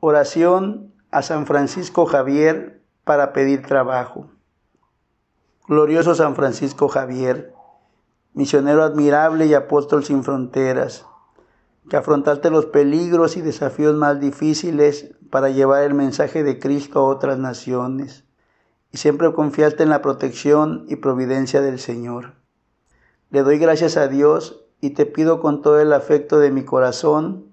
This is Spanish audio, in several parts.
Oración a San Francisco Javier para pedir trabajo. Glorioso San Francisco Javier, misionero admirable y apóstol sin fronteras, que afrontaste los peligros y desafíos más difíciles para llevar el mensaje de Cristo a otras naciones, y siempre confiaste en la protección y providencia del Señor. Le doy gracias a Dios y te pido con todo el afecto de mi corazón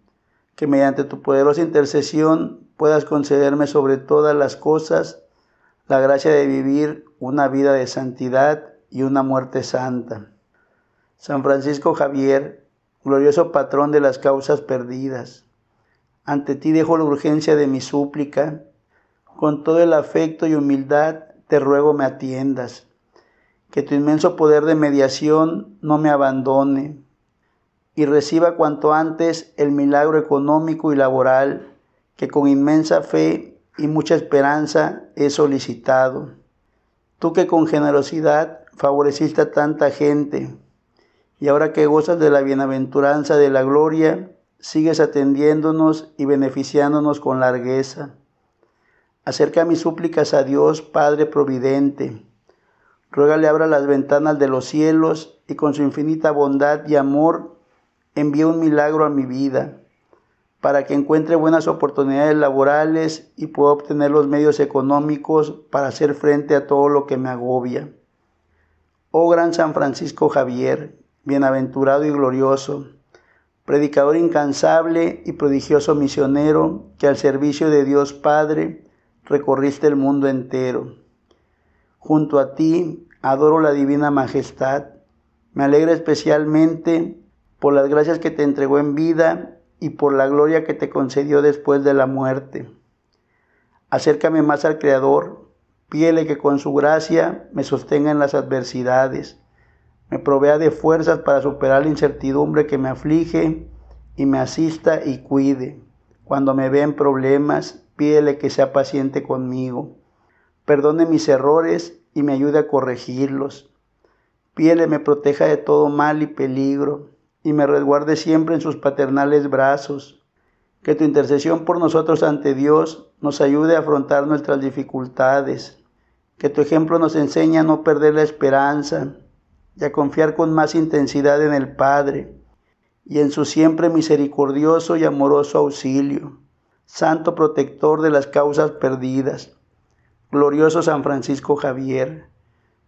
que mediante tu poderosa intercesión puedas concederme sobre todas las cosas la gracia de vivir una vida de santidad y una muerte santa. San Francisco Javier, glorioso patrón de las causas perdidas, ante ti dejo la urgencia de mi súplica, con todo el afecto y humildad te ruego me atiendas, que tu inmenso poder de mediación no me abandone, y reciba cuanto antes el milagro económico y laboral que con inmensa fe y mucha esperanza he solicitado. Tú que con generosidad favoreciste a tanta gente, y ahora que gozas de la bienaventuranza de la gloria, sigues atendiéndonos y beneficiándonos con largueza. Acerca mis súplicas a Dios, Padre Providente. le abra las ventanas de los cielos y con su infinita bondad y amor envío un milagro a mi vida para que encuentre buenas oportunidades laborales y pueda obtener los medios económicos para hacer frente a todo lo que me agobia. Oh gran San Francisco Javier, bienaventurado y glorioso, predicador incansable y prodigioso misionero que al servicio de Dios Padre recorriste el mundo entero. Junto a ti adoro la divina majestad. Me alegra especialmente por las gracias que te entregó en vida y por la gloria que te concedió después de la muerte. Acércame más al Creador, pídele que con su gracia me sostenga en las adversidades, me provea de fuerzas para superar la incertidumbre que me aflige y me asista y cuide. Cuando me en problemas, pídele que sea paciente conmigo, perdone mis errores y me ayude a corregirlos. Pídele me proteja de todo mal y peligro, y me resguarde siempre en sus paternales brazos. Que tu intercesión por nosotros ante Dios nos ayude a afrontar nuestras dificultades. Que tu ejemplo nos enseñe a no perder la esperanza y a confiar con más intensidad en el Padre y en su siempre misericordioso y amoroso auxilio. Santo protector de las causas perdidas. Glorioso San Francisco Javier,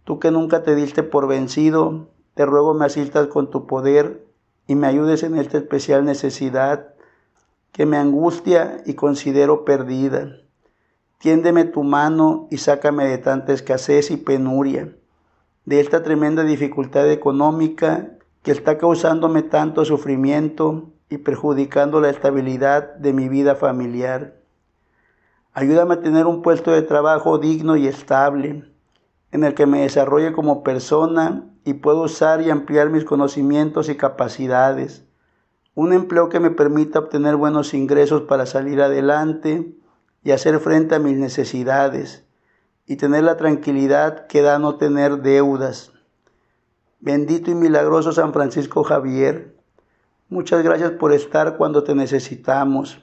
tú que nunca te diste por vencido, te ruego me asistas con tu poder y me ayudes en esta especial necesidad que me angustia y considero perdida. Tiéndeme tu mano y sácame de tanta escasez y penuria, de esta tremenda dificultad económica que está causándome tanto sufrimiento y perjudicando la estabilidad de mi vida familiar. Ayúdame a tener un puesto de trabajo digno y estable en el que me desarrolle como persona y puedo usar y ampliar mis conocimientos y capacidades. Un empleo que me permita obtener buenos ingresos para salir adelante y hacer frente a mis necesidades y tener la tranquilidad que da no tener deudas. Bendito y milagroso San Francisco Javier, muchas gracias por estar cuando te necesitamos,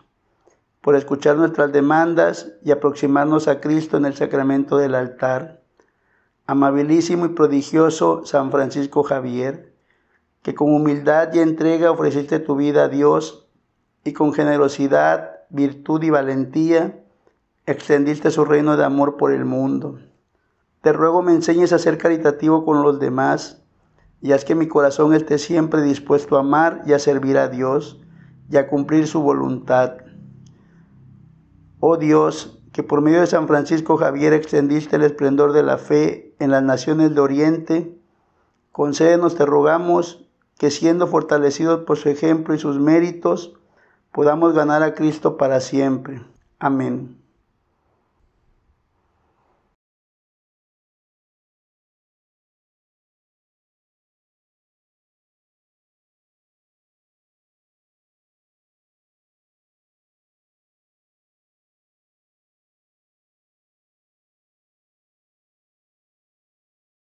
por escuchar nuestras demandas y aproximarnos a Cristo en el sacramento del altar. Amabilísimo y prodigioso San Francisco Javier, que con humildad y entrega ofreciste tu vida a Dios y con generosidad, virtud y valentía extendiste su reino de amor por el mundo. Te ruego me enseñes a ser caritativo con los demás y haz que mi corazón esté siempre dispuesto a amar y a servir a Dios y a cumplir su voluntad. Oh Dios, que por medio de San Francisco Javier extendiste el esplendor de la fe en las naciones de Oriente. nos te rogamos, que siendo fortalecidos por su ejemplo y sus méritos, podamos ganar a Cristo para siempre. Amén.